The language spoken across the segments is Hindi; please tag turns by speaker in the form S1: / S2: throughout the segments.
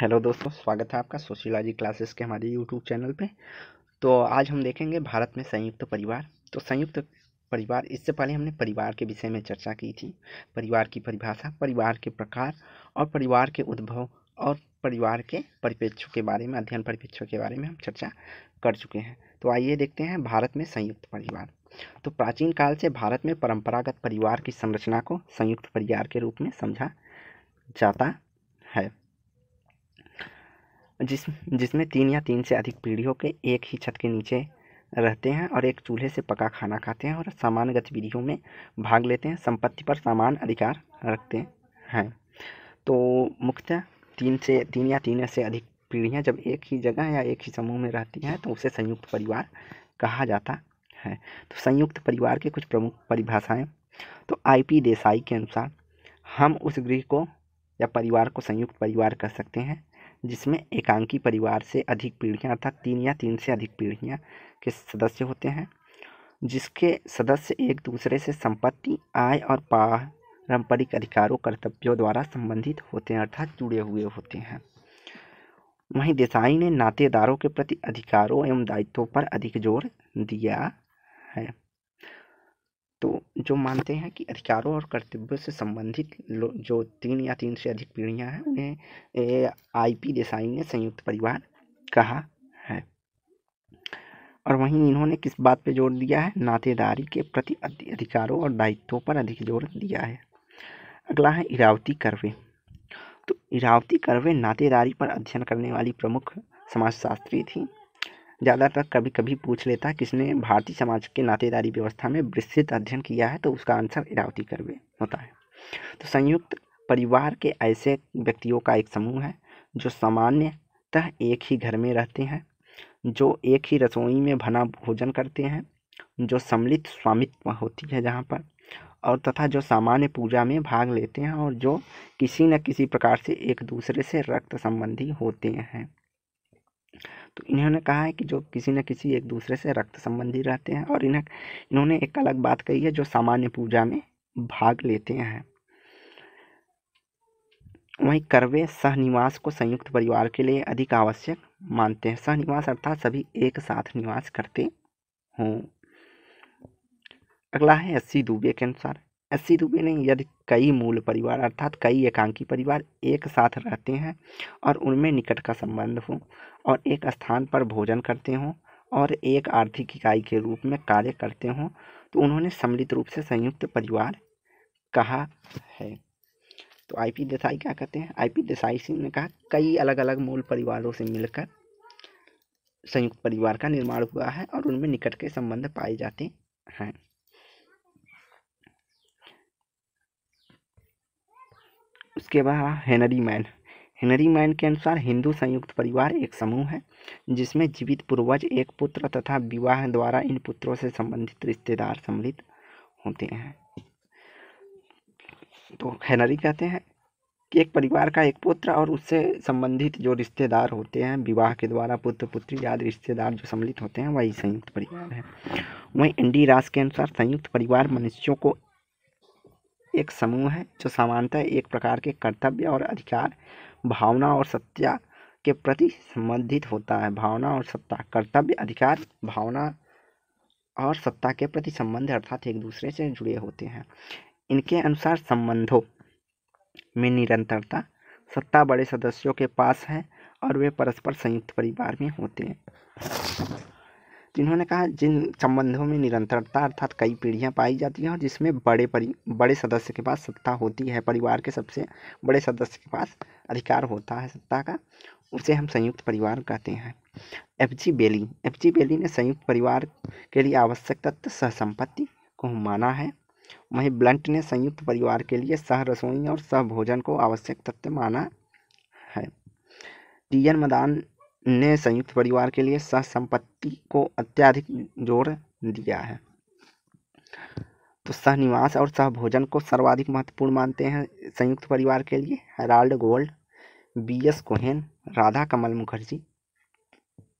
S1: हेलो दोस्तों स्वागत है आपका सोशियोलॉजी क्लासेस के हमारे यूट्यूब चैनल पे तो आज हम देखेंगे भारत में संयुक्त तो परिवार तो संयुक्त तो परिवार इससे पहले हमने परिवार के विषय में चर्चा की थी परिवार की परिभाषा परिवार के प्रकार और परिवार के उद्भव और परिवार के परिपेक्ष्यों के बारे में अध्ययन परिपेक्ष्यों के बारे में हम चर्चा कर चुके हैं तो आइए देखते हैं भारत में संयुक्त परिवार तो प्राचीन काल से भारत में परंपरागत परिवार की संरचना को संयुक्त परिवार के रूप में समझा जाता है जिस जिसमें तीन या तीन से अधिक पीढ़ियों के एक ही छत के नीचे रहते हैं और एक चूल्हे से पका खाना खाते हैं और सामान्य गतिविधियों में भाग लेते हैं संपत्ति पर समान अधिकार रखते हैं तो मुख्यतः तीन से तीन या तीन से अधिक पीढ़ियाँ जब एक ही जगह या एक ही समूह में रहती हैं तो उसे संयुक्त परिवार कहा जाता है तो संयुक्त परिवार के कुछ प्रमुख परिभाषाएं तो आईपी देसाई के अनुसार हम उस गृह को या परिवार को संयुक्त परिवार कह सकते हैं जिसमें एकांकी परिवार से अधिक पीढ़ियाँ अर्थात तीन या तीन से अधिक पीढ़ियाँ के सदस्य होते हैं जिसके सदस्य एक दूसरे से संपत्ति आय और पारंपरिक अधिकारों कर्तव्यों द्वारा संबंधित होते हैं अर्थात जुड़े हुए होते हैं वहीं देसाई ने नातेदारों के प्रति अधिकारों एवं दायित्वों पर अधिक जोर दिया है जो मानते हैं कि अधिकारों और कर्तव्यों से संबंधित जो तीन या तीन से अधिक पीढ़ियां हैं उन्हें आई पी देसाई ने संयुक्त परिवार कहा है और वहीं इन्होंने किस बात पर जोर दिया है नातेदारी के प्रति अधिकारों और दायित्वों पर अधिक जोर दिया है अगला है इरावती करवे तो इरावती करवे नातेदारी पर अध्ययन करने वाली प्रमुख समाजशास्त्री थी ज़्यादातर कभी कभी पूछ लेता है किसने भारतीय समाज के नातेदारी व्यवस्था में विस्तृत अध्ययन किया है तो उसका आंसर इरावती कर्वे होता है तो संयुक्त परिवार के ऐसे व्यक्तियों का एक समूह है जो सामान्यतः एक ही घर में रहते हैं जो एक ही रसोई में भना भोजन करते हैं जो सम्मिलित स्वामित्व होती है जहाँ पर और तथा जो सामान्य पूजा में भाग लेते हैं और जो किसी न किसी प्रकार से एक दूसरे से रक्त संबंधी होते हैं तो इन्होंने कहा है कि जो किसी न किसी एक दूसरे से रक्त संबंधी रहते हैं और इन्हें इन्होंने एक अलग बात कही है जो सामान्य पूजा में भाग लेते हैं वहीं करवे सहनिवास को संयुक्त परिवार के लिए अधिक आवश्यक मानते हैं सहनिवास अर्थात सभी एक साथ निवास करते हों अगला है अस्सी दुबे के अनुसार अस्सी रुपये नहीं यदि कई मूल परिवार अर्थात कई एकांकी परिवार एक साथ रहते हैं और उनमें निकट का संबंध हो और एक स्थान पर भोजन करते हों और एक आर्थिक इकाई के रूप में कार्य करते हों तो उन्होंने सम्मिलित रूप से संयुक्त परिवार कहा है तो आईपी देसाई क्या कहते हैं आईपी देसाई सिंह ने कहा कई अलग अलग मूल परिवारों से मिलकर संयुक्त परिवार का निर्माण हुआ है और उनमें निकट के संबंध पाए जाते हैं उसके बाद हेनरी मैन हेनरी मैन के अनुसार हिंदू संयुक्त परिवार एक समूह है जिसमें जीवित पूर्वज एक पुत्र तथा विवाह द्वारा इन पुत्रों से संबंधित रिश्तेदार सम्मिलित होते हैं तो हेनरी कहते हैं कि एक परिवार का एक पुत्र और उससे संबंधित जो रिश्तेदार होते हैं विवाह के द्वारा पुत्र पुत्री आदि रिश्तेदार जो सम्मिलित होते हैं वही संयुक्त परिवार है वहीं एनडी डी रास के अनुसार संयुक्त परिवार मनुष्यों को एक समूह है जो सामान्यतः एक प्रकार के कर्तव्य और अधिकार भावना और सत्या के प्रति संबंधित होता है भावना और सत्ता कर्तव्य अधिकार भावना और सत्ता के प्रति संबंध अर्थात एक दूसरे से जुड़े होते हैं इनके अनुसार संबंधों में निरंतरता सत्ता बड़े सदस्यों के पास है और वे परस्पर संयुक्त परिवार में होते हैं इन्होंने कहा जिन संबंधों में निरंतरता अर्थात कई पीढ़ियां पाई जाती हैं और जिसमें बड़े परि बड़े सदस्य के पास सत्ता होती है परिवार के सबसे बड़े सदस्य के पास अधिकार होता है सत्ता का उसे हम संयुक्त परिवार कहते हैं एफ जी बेली एफ जी बेली ने संयुक्त परिवार के लिए आवश्यक तत्व सहसंपत्ति को माना है वहीं ब्लंट ने संयुक्त परिवार के लिए सह रसोई और सह भोजन को आवश्यक तत्व माना है टी एन मदान ने संयुक्त परिवार के लिए सहसंपत्ति को अत्याधिक जोर दिया है तो सहनिवास और सहभोजन को सर्वाधिक महत्वपूर्ण मानते हैं संयुक्त परिवार के लिए Harold Gould B S Cohen Radha Kamal Mukherjee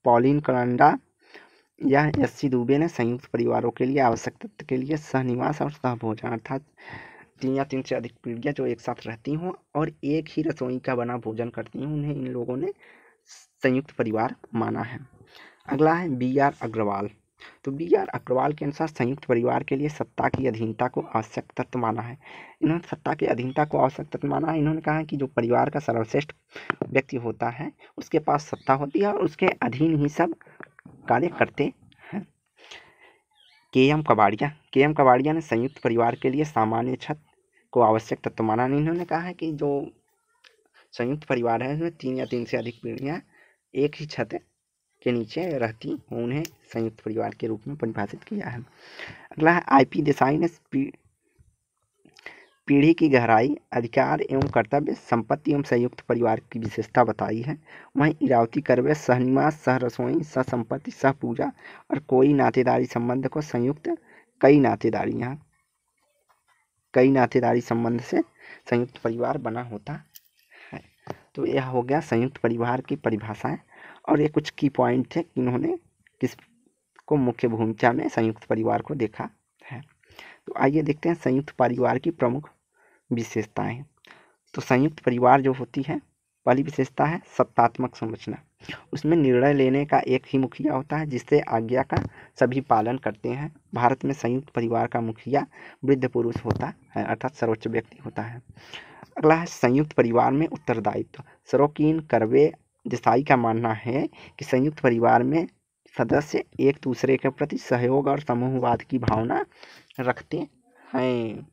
S1: Pauline करंडा या एस सी दुबे ने संयुक्त परिवारों के लिए आवश्यक तत्व के लिए सहनिवास और सहभोजन अर्थात तीन या तीन से अधिक पीढ़ियाँ जो एक साथ रहती हों और एक ही रसोई का बना भोजन करती हूँ उन्हें इन लोगों ने संयुक्त परिवार माना है अगला है बी आर अग्रवाल तो बी आर अग्रवाल के अनुसार संयुक्त परिवार के लिए सत्ता की अधीनता को आवश्यक तत्व माना है इन्होंने सत्ता की अधीनता को आवश्यक तत्व माना है इन्होंने कहा कि जो परिवार का सर्वश्रेष्ठ व्यक्ति होता है उसके पास सत्ता होती है और उसके अधीन ही सब कार्य करते हैं के एम कबाड़िया के एम कबाड़िया ने संयुक्त परिवार के लिए सामान्य छत को आवश्यक तत्व माना इन्होंने कहा है कि जो संयुक्त परिवार है इसमें तीन या तीन से अधिक पीढ़ियाँ एक ही छत के नीचे रहती उन्हें संयुक्त परिवार के रूप में परिभाषित किया है अगला है आई पी देसाई ने पीढ़ी की गहराई अधिकार एवं कर्तव्य संपत्ति एवं संयुक्त परिवार की विशेषता बताई है वहीं इरावती करवे सहनिवास सह रसोई सह संपत्ति सह पूजा और कोई नातेदारी संबंध को संयुक्त कई नातेदारियाँ कई नातेदारी संबंध से संयुक्त परिवार बना होता तो यह हो गया संयुक्त परिवार की परिभाषाएं और ये कुछ की पॉइंट थे कि इन्होंने किस को मुख्य भूमिका में संयुक्त परिवार को देखा है तो आइए देखते हैं संयुक्त परिवार की प्रमुख विशेषताएं तो संयुक्त परिवार जो होती है पहली विशेषता है सत्तात्मक संरचना उसमें निर्णय लेने का एक ही मुखिया होता है जिससे आज्ञा का सभी पालन करते हैं भारत में संयुक्त परिवार का मुखिया वृद्ध पुरुष होता है अर्थात सर्वोच्च व्यक्ति होता है अगला है संयुक्त परिवार में उत्तरदायित्व सरोकिन करवे देसाई का मानना है कि संयुक्त परिवार में सदस्य एक दूसरे के प्रति सहयोग और समूहवाद की भावना रखते हैं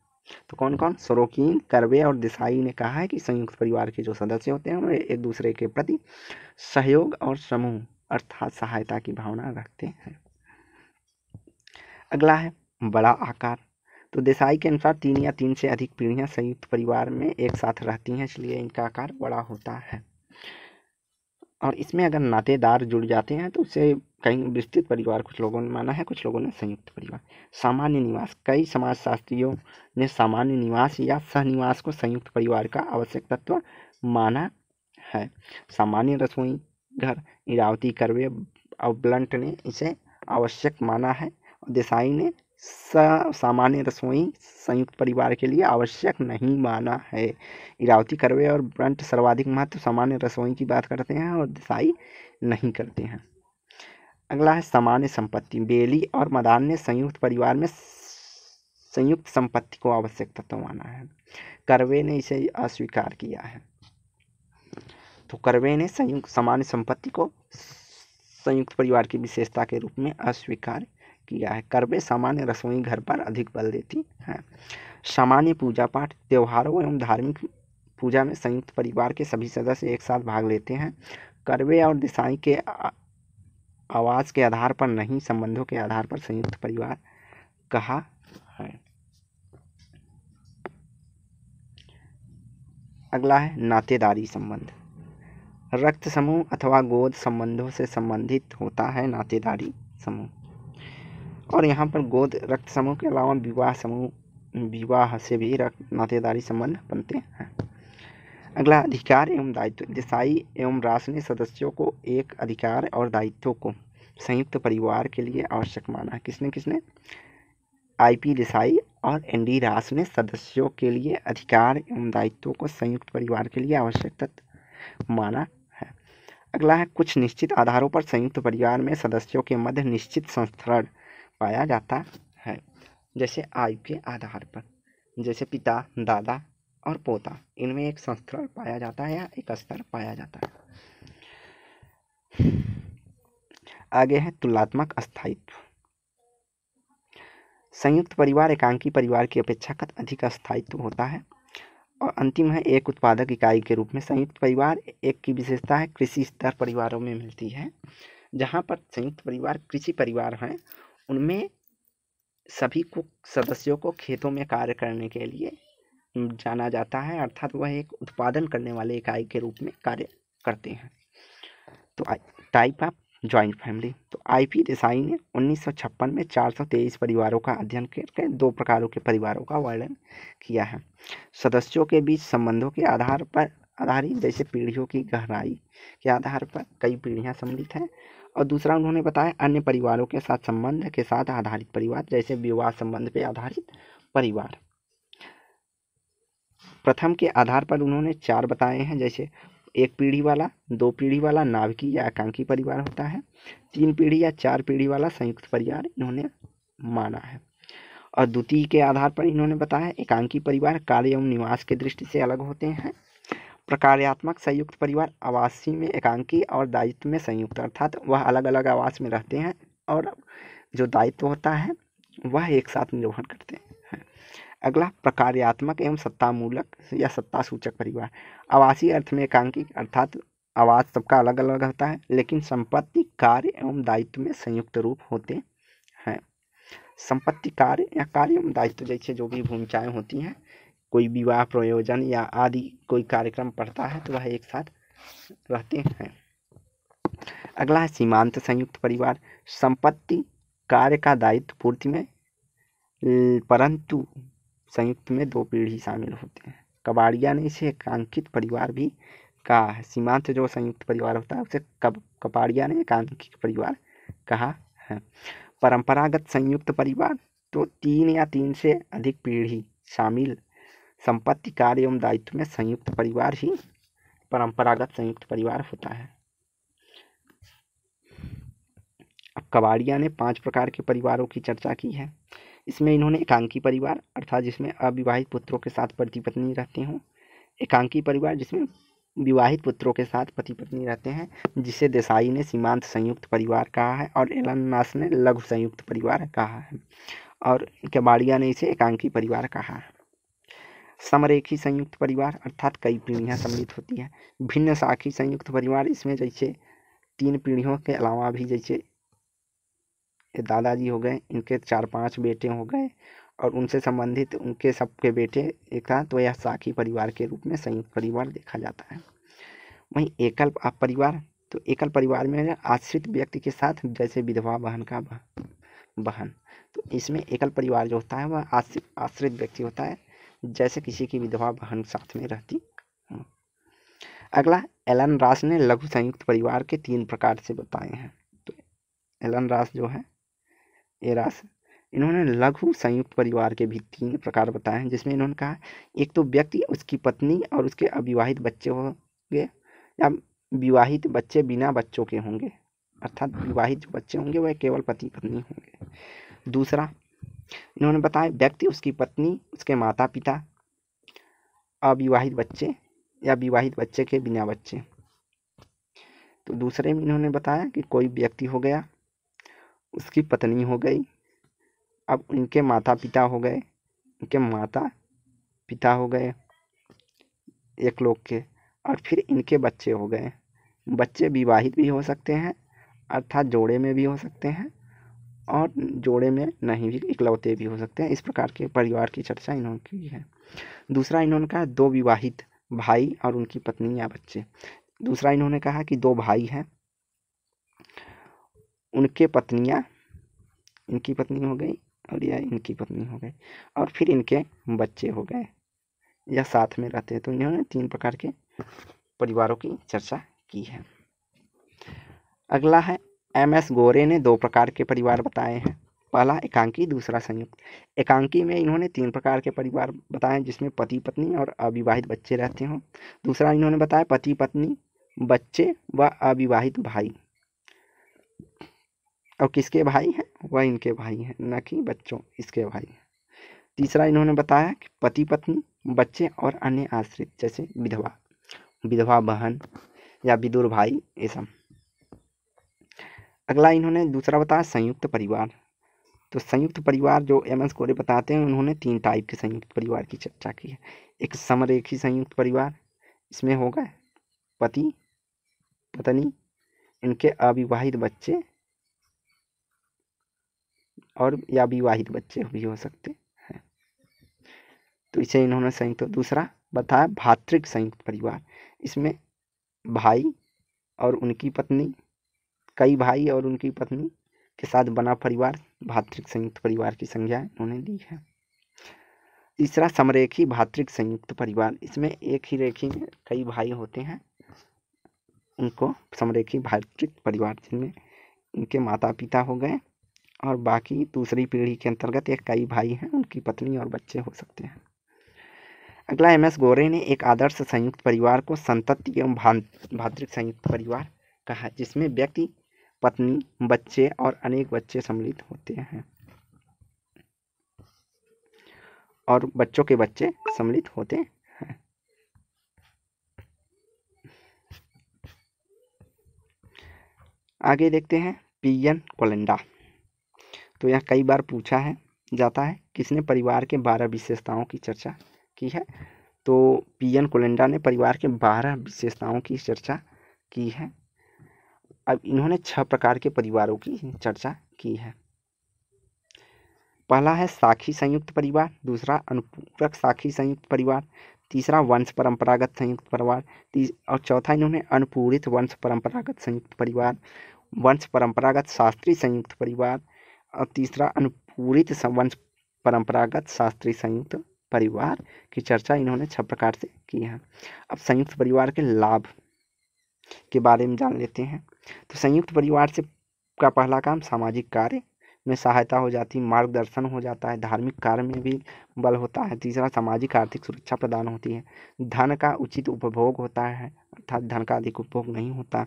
S1: तो कौन कौन सरोकिन करवे और देसाई ने कहा है कि संयुक्त परिवार के जो सदस्य होते हैं वे एक दूसरे के प्रति सहयोग और समूह अर्थात सहायता की भावना रखते हैं अगला है बड़ा आकार तो देसाई के अनुसार तीन या तीन से अधिक पीढ़ियां संयुक्त परिवार में एक साथ रहती हैं इसलिए इनका आकार बड़ा होता है और इसमें अगर नातेदार जुड़ जाते हैं तो उसे कहीं विस्तृत परिवार कुछ लोगों ने माना है कुछ लोगों ने संयुक्त परिवार सामान्य निवास कई समाजशास्त्रियों ने सामान्य निवास या सहनिवास को संयुक्त परिवार का आवश्यक तत्व माना है सामान्य रसोई घर इरावती करवे और ब्लंट ने इसे आवश्यक माना है और देसाई ने सा, सामान्य रसोई संयुक्त परिवार के लिए आवश्यक नहीं माना है इरावती करवे और ब्रंट सर्वाधिक महत्व सामान्य रसोई की बात करते हैं और दिशाई नहीं करते हैं अगला है सामान्य संपत्ति बेली और मदान ने संयुक्त परिवार में संयुक्त संपत्ति को आवश्यक तत्व माना है करवे ने इसे अस्वीकार किया है तो करवे ने संयुक्त सामान्य संपत्ति को संयुक्त परिवार की विशेषता के रूप में अस्वीकार किया है कर्वे सामान्य रसोई घर पर अधिक बल देती है सामान्य पूजा पाठ त्योहारों एवं धार्मिक पूजा में संयुक्त परिवार के सभी सदस्य एक साथ भाग लेते हैं कर्वे और दिशाई के आवाज़ के आधार पर नहीं संबंधों के आधार पर संयुक्त परिवार कहा है अगला है नातेदारी संबंध रक्त समूह अथवा गोद संबंधों से संबंधित होता है नातेदारी समूह और यहाँ पर गोद रक्त समूह के अलावा विवाह समूह विवाह से भी रक्त नातेदारी संबंध बनते हैं अगला अधिकार एवं दायित्व देसाई एवं ने सदस्यों को एक अधिकार और दायित्व को संयुक्त परिवार के लिए आवश्यक माना किसने किसने आईपी देसाई और एन डी रास ने सदस्यों के लिए अधिकार एवं दायित्वों को संयुक्त परिवार के लिए आवश्यक माना है अगला है कुछ निश्चित आधारों पर संयुक्त परिवार में सदस्यों के मध्य निश्चित संस्करण पाया जाता है जैसे आयु के आधार पर जैसे पिता दादा और पोता इनमें एक संस्करण पाया जाता है या एक स्तर पाया जाता है आगे है तुलनात्मक स्थायित्व संयुक्त परिवार एकांकी परिवार की अपेक्षाकृत अधिक स्थायित्व होता है और अंतिम है एक उत्पादक इकाई के रूप में संयुक्त परिवार एक की विशेषता है कृषि स्तर परिवारों में मिलती है जहाँ पर संयुक्त परिवार कृषि परिवार हैं उनमें सभी को सदस्यों को खेतों में कार्य करने के लिए जाना जाता है अर्थात वह एक उत्पादन करने वाले इकाई के रूप में कार्य करते हैं तो टाइप ऑफ ज्वाइंट फैमिली तो आईपी देसाई ने 1956 में 423 परिवारों का अध्ययन करके दो प्रकारों के परिवारों का वर्णन किया है सदस्यों के बीच संबंधों के आधार पर आधारित जैसे पीढ़ियों की गहराई के आधार पर कई पीढ़ियां सम्मिलित हैं और दूसरा उन्होंने बताया अन्य परिवारों के साथ संबंध के साथ आधारित परिवार जैसे विवाह संबंध पर आधारित परिवार प्रथम के आधार पर उन्होंने चार बताए हैं जैसे एक पीढ़ी वाला दो पीढ़ी वाला नाभिकीय या आकांक्षी परिवार होता है तीन पीढ़ी या चार पीढ़ी वाला संयुक्त परिवार इन्होंने माना है और द्वितीय के आधार पर इन्होंने बताया एकांकी परिवार कार्य एवं निवास के दृष्टि से अलग होते हैं प्रकार्यात्मक संयुक्त परिवार आवासीय में एकांकी और दायित्व में संयुक्त अर्थात वह अलग अलग आवास में रहते हैं और जो दायित्व होता है वह एक साथ निर्वहन करते हैं अगला प्रकार्यात्मक एवं सत्तामूलक या सत्ता सूचक परिवार आवासीय अर्थ में एकांकी अर्थात आवाज सबका अलग अलग होता है लेकिन संपत्ति कार्य एवं दायित्व में संयुक्त रूप होते हैं संपत्ति कार्य या कार्य एवं दायित्व जैसे जो भी भूमिकाएँ होती हैं कोई विवाह प्रयोजन या आदि कोई कार्यक्रम पड़ता है तो वह एक साथ रहते हैं अगला है सीमांत संयुक्त परिवार संपत्ति कार्य का दायित्व पूर्ति में परंतु संयुक्त में दो पीढ़ी शामिल होते हैं कबाड़िया ने इसे एकांकित परिवार भी कहा है सीमांत जो संयुक्त परिवार होता है उसे कब कपाड़िया ने एकांकित परिवार कहा है परंपरागत संयुक्त परिवार तो तीन या तीन से अधिक पीढ़ी शामिल संपत्ति कार्य एवं दायित्व में संयुक्त परिवार ही परंपरागत संयुक्त परिवार होता है अब कबाड़िया ने पांच प्रकार के परिवारों की चर्चा की है इसमें इन्होंने एकांकी परिवार अर्थात जिसमें अविवाहित पुत्रों के साथ पति पत्नी रहते हों एकांकी परिवार जिसमें विवाहित पुत्रों के साथ पति पत्नी रहते हैं जिसे देसाई ने सीमांत संयुक्त परिवार कहा है और एलन नास ने लघु संयुक्त परिवार कहा है और कबाड़िया ने इसे एकांकी परिवार कहा है समरेखी संयुक्त परिवार अर्थात कई पीढ़ियाँ सम्मिलित होती हैं भिन्न साखी संयुक्त परिवार इसमें जैसे तीन पीढ़ियों के अलावा भी जैसे दादाजी हो गए इनके चार पांच बेटे हो गए और उनसे संबंधित उनके सबके बेटे एक था तो यह साखी परिवार के रूप में संयुक्त परिवार देखा जाता है वहीं एकल परिवार तो एकल परिवार में आश्रित व्यक्ति के साथ जैसे विधवा बहन का बहन तो इसमें एकल परिवार जो होता है वह आश्रित आश्रित व्यक्ति होता है जैसे किसी की विधवा बहन साथ में रहती हाँ। अगला एलन रास ने लघु संयुक्त परिवार के तीन प्रकार से बताए हैं तो एलन रास जो है ए रास इन्होंने लघु संयुक्त परिवार के भी तीन प्रकार बताए हैं जिसमें इन्होंने कहा एक तो व्यक्ति उसकी पत्नी और उसके अविवाहित बच्चे होंगे या विवाहित बच्चे बिना बच्चों के होंगे अर्थात विवाहित जो बच्चे होंगे वह केवल पति पत्नी होंगे दूसरा इन्होंने बताया व्यक्ति उसकी पत्नी उसके माता पिता अविवाहित बच्चे या विवाहित बच्चे के बिना बच्चे तो दूसरे में इन्होंने बताया कि कोई व्यक्ति हो गया उसकी पत्नी हो गई अब उनके माता पिता हो गए उनके माता पिता हो गए एक लोग के और फिर इनके बच्चे हो गए बच्चे विवाहित भी हो सकते हैं अर्थात जोड़े में भी हो सकते हैं और जोड़े में नहीं भी इकलौते भी हो सकते हैं इस प्रकार के परिवार की चर्चा इन्होंने की है दूसरा इन्होंने कहा दो विवाहित भाई और उनकी पत्नी या बच्चे दूसरा इन्होंने कहा कि दो भाई हैं उनके पत्नियाँ इनकी पत्नी हो गई और या इनकी पत्नी हो गई और फिर इनके बच्चे हो गए या साथ में रहते हैं तो इन्होंने तीन प्रकार के परिवारों की चर्चा की है अगला है एम एस गोरे ने दो प्रकार के परिवार बताए हैं पहला एकांकी दूसरा संयुक्त एकांकी में इन्होंने तीन प्रकार के परिवार बताए जिसमें पति पत्नी और अविवाहित बच्चे रहते हों दूसरा इन्होंने बताया पति पत्नी बच्चे व अविवाहित भाई और किसके भाई हैं वह इनके भाई हैं न कि बच्चों इसके भाई हैं तीसरा इन्होंने बताया कि पति पत्नी बच्चे और अन्य आश्रित जैसे विधवा विधवा बहन या विदुर भाई ये सब अगला इन्होंने दूसरा बताया संयुक्त परिवार तो संयुक्त परिवार जो एम एस कोरे बताते हैं उन्होंने तीन टाइप के संयुक्त परिवार की चर्चा की है एक समरेखी संयुक्त परिवार इसमें होगा पति पत्नी इनके अविवाहित बच्चे और या विवाहित बच्चे भी हो सकते हैं तो इसे इन्होंने संयुक्त दूसरा बताया भातृक संयुक्त परिवार इसमें भाई और उनकी पत्नी कई भाई और उनकी पत्नी के साथ बना परिवार भातृक संयुक्त परिवार की संज्ञा उन्होंने दी है तीसरा समरेखी भातृक संयुक्त परिवार इसमें एक ही रेखी में कई भाई होते हैं उनको समरेखी भातृक परिवार जिनमें इनके माता पिता हो गए और बाकी दूसरी पीढ़ी के अंतर्गत एक कई भाई हैं उनकी पत्नी और बच्चे हो सकते हैं अगला एम एस गोरे ने एक आदर्श संयुक्त परिवार को संतति एवं भातृक संयुक्त परिवार कहा जिसमें व्यक्ति पत्नी बच्चे और अनेक बच्चे सम्मिलित होते हैं और बच्चों के बच्चे सम्मिलित होते हैं आगे देखते हैं पीयन कोलेंडा तो यह कई बार पूछा है जाता है किसने परिवार के बारह विशेषताओं की चर्चा की है तो पीयन कोलेंडा ने परिवार के बारह विशेषताओं की चर्चा की है अब इन्होंने छह प्रकार के परिवारों की चर्चा की है पहला है साखी संयुक्त परिवार दूसरा अनुपूरक साखी संयुक्त परिवार तीसरा वंश परंपरागत संयुक्त परिवार और चौथा इन्होंने अनुपूरित वंश परंपरागत संयुक्त परिवार वंश परंपरागत शास्त्रीय संयुक्त परिवार और तीसरा अनुपूरित वंश परंपरागत शास्त्रीय संयुक्त परिवार की चर्चा इन्होंने छह प्रकार से की है अब संयुक्त परिवार के लाभ के बारे में जान लेते हैं तो संयुक्त परिवार से का पहला काम सामाजिक कार्य में सहायता हो जाती मार्गदर्शन हो जाता है धार्मिक कार्य में भी बल होता है तीसरा सामाजिक आर्थिक सुरक्षा प्रदान होती है धन का उचित उपभोग होता है अर्थात धन का अधिक उपभोग नहीं होता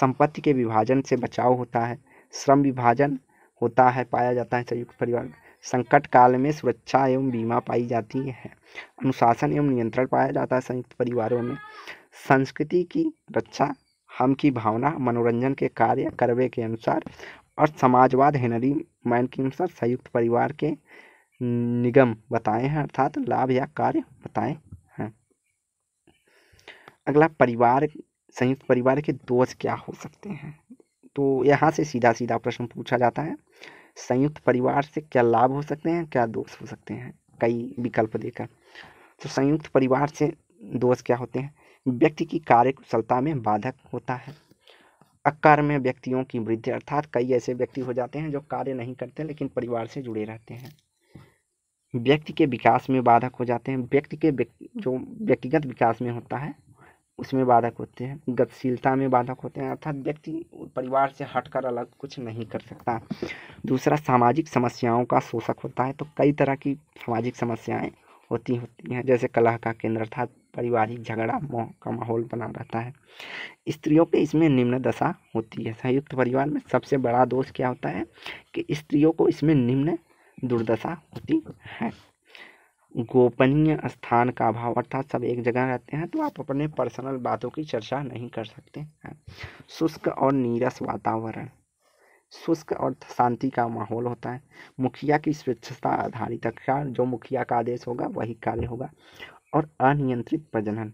S1: संपत्ति के विभाजन से बचाव होता है श्रम विभाजन होता है पाया जाता है संयुक्त परिवार संकट काल में सुरक्षा एवं बीमा पाई जाती है अनुशासन एवं नियंत्रण पाया जाता है संयुक्त परिवारों में संस्कृति की रक्षा हम की भावना मनोरंजन के कार्य करवे के अनुसार और समाजवाद हेनरी मैन के अनुसार संयुक्त परिवार के निगम बताए हैं अर्थात लाभ या कार्य बताए हैं अगला परिवार संयुक्त परिवार के दोष क्या हो सकते हैं तो यहाँ से सीधा सीधा प्रश्न पूछा जाता है संयुक्त परिवार से क्या लाभ हो सकते हैं क्या दोष हो सकते हैं कई विकल्प देकर तो संयुक्त परिवार से दोष क्या होते हैं व्यक्ति की कार्य कुशलता में बाधक होता है अकर्म व्यक्तियों की वृद्धि अर्थात कई ऐसे व्यक्ति हो जाते हैं जो कार्य नहीं करते लेकिन परिवार से जुड़े रहते हैं व्यक्ति के विकास में बाधक हो जाते हैं व्यक्ति के जो व्यक्तिगत विकास में होता है उसमें बाधक होते हैं गतिशीलता में बाधक होते हैं अर्थात व्यक्ति परिवार से हटकर अलग कुछ नहीं कर सकता दूसरा सामाजिक समस्याओं का शोषक होता है तो कई तरह की सामाजिक समस्याएं होती होती हैं जैसे कलह का केंद्र अर्थात पारिवारिक झगड़ा मोह का माहौल बना रहता है स्त्रियों पे इसमें निम्न दशा होती है संयुक्त परिवार में सबसे बड़ा दोष क्या होता है कि स्त्रियों को इसमें निम्न दुर्दशा होती है गोपनीय स्थान का अभाव अर्थात सब एक जगह रहते हैं तो आप अपने पर्सनल बातों की चर्चा नहीं कर सकते हैं शुष्क और नीरस वातावरण शुष्क और शांति का माहौल होता है मुखिया की स्वच्छता आधारित अख्तियार जो मुखिया का आदेश होगा वही कार्य होगा और अनियंत्रित प्रजनन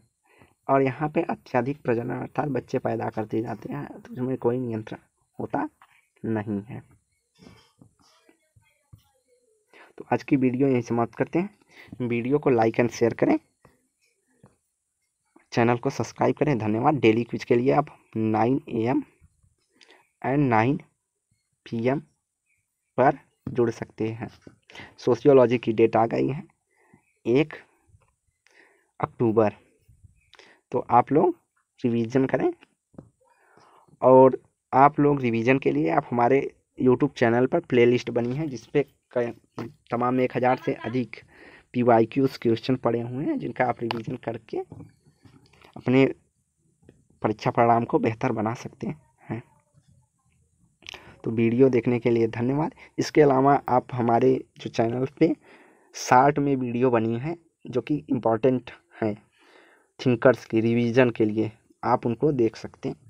S1: और यहाँ पे अत्यधिक प्रजनन अर्थात बच्चे पैदा कर दिए जाते हैं तो उसमें कोई नियंत्रण होता नहीं है तो आज की वीडियो यहीं समाप्त करते हैं वीडियो को लाइक एंड शेयर करें चैनल को सब्सक्राइब करें धन्यवाद डेली क्विज के लिए आप nine A M and nine P M पर जुड़ सकते हैं सोशियोलॉजी की डेट आ गई है एक अक्टूबर तो आप लोग रिवीजन करें और आप लोग रिवीजन के लिए आप हमारे यूट्यूब चैनल पर प्लेलिस्ट बनी है जिसपे तमाम एक हज़ार से अधिक पी वाई क्यूज क्वेश्चन पड़े हुए हैं जिनका आप रिवीजन करके अपने परीक्षा परिणाम को बेहतर बना सकते हैं तो वीडियो देखने के लिए धन्यवाद इसके अलावा आप हमारे जो चैनल पे शार्ट में वीडियो बनी है जो कि इम्पोर्टेंट हैं थिंकर्स की रिवीजन के लिए आप उनको देख सकते हैं